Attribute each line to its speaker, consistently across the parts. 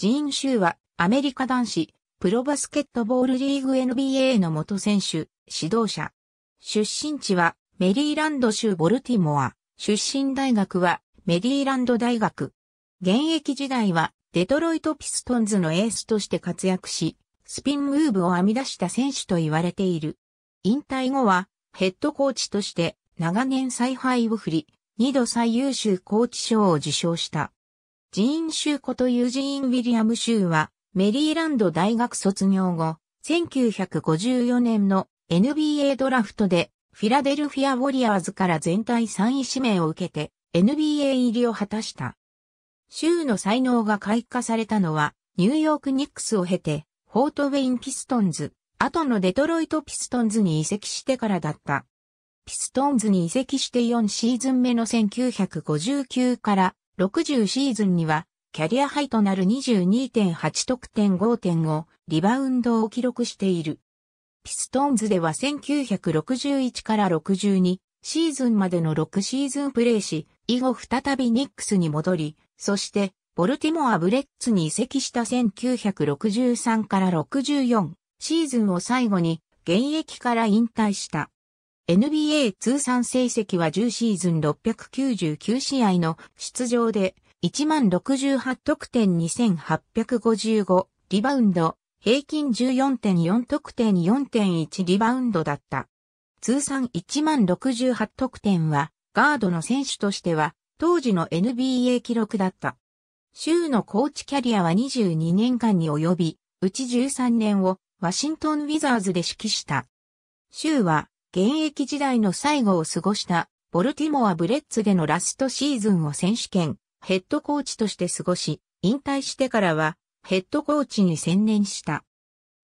Speaker 1: ジーン・シューは、アメリカ男子、プロバスケットボールリーグ NBA の元選手、指導者。出身地は、メリーランド州ボルティモア。出身大学は、メリーランド大学。現役時代は、デトロイト・ピストンズのエースとして活躍し、スピンムーブを編み出した選手と言われている。引退後は、ヘッドコーチとして、長年采配を振り、二度最優秀コーチ賞を受賞した。ジーン・シューことユージーン・ウィリアム・シューは、メリーランド大学卒業後、1954年の NBA ドラフトで、フィラデルフィア・ウォリアーズから全体3位指名を受けて、NBA 入りを果たした。シューの才能が開花されたのは、ニューヨーク・ニックスを経て、フォートウェイン・ピストンズ、後のデトロイト・ピストンズに移籍してからだった。ピストンズに移籍して4シーズン目の1959から60シーズンには、キャリアハイとなる22.8得点5.5リバウンドを記録している。ピストンズでは1961から62シーズンまでの6シーズンプレーし、以後再びニックスに戻り、そしてボルティモア・ブレッツに移籍した1963から64シーズンを最後に現役から引退した。NBA 通算成績は10シーズン699試合の出場で、1068得点2855リバウンド、平均14.4得点4.1リバウンドだった。通算1068得点は、ガードの選手としては、当時の NBA 記録だった。州のコーチキャリアは22年間に及び、うち13年をワシントン・ウィザーズで指揮した。州は現役時代の最後を過ごしたボルティモア・ブレッツでのラストシーズンを選手権、ヘッドコーチとして過ごし、引退してからはヘッドコーチに専念した。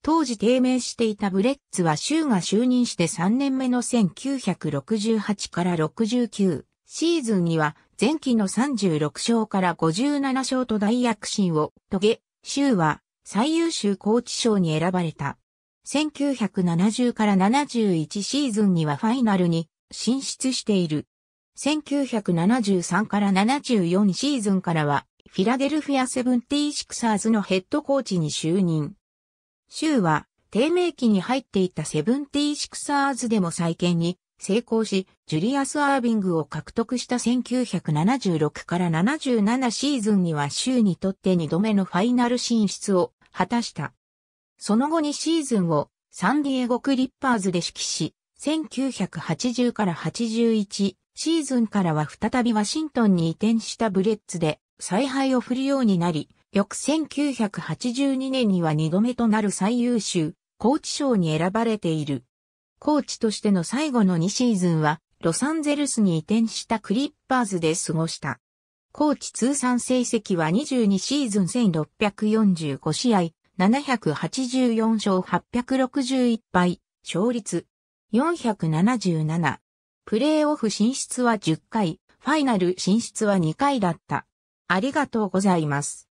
Speaker 1: 当時低迷していたブレッツは州が就任して3年目の1968から69シーズンには前期の36勝から57勝と大躍進を遂げ、州は最優秀コーチ賞に選ばれた。1970から71シーズンにはファイナルに進出している。1973から74シーズンからは、フィラデルフィアセブンティーシクサーズのヘッドコーチに就任。州は、低迷期に入っていたセブンティーシクサーズでも再建に成功し、ジュリアス・アービングを獲得した1976から77シーズンには州にとって2度目のファイナル進出を果たした。その後にシーズンをサンディエゴクリッパーズで指揮し、1980から81シーズンからは再びワシントンに移転したブレッツで采配を振るようになり、翌1982年には2度目となる最優秀、コーチ賞に選ばれている。コーチとしての最後の2シーズンは、ロサンゼルスに移転したクリッパーズで過ごした。コーチ通算成績は22シーズン1645試合、784勝861敗、勝率477。プレーオフ進出は10回、ファイナル進出は2回だった。ありがとうございます。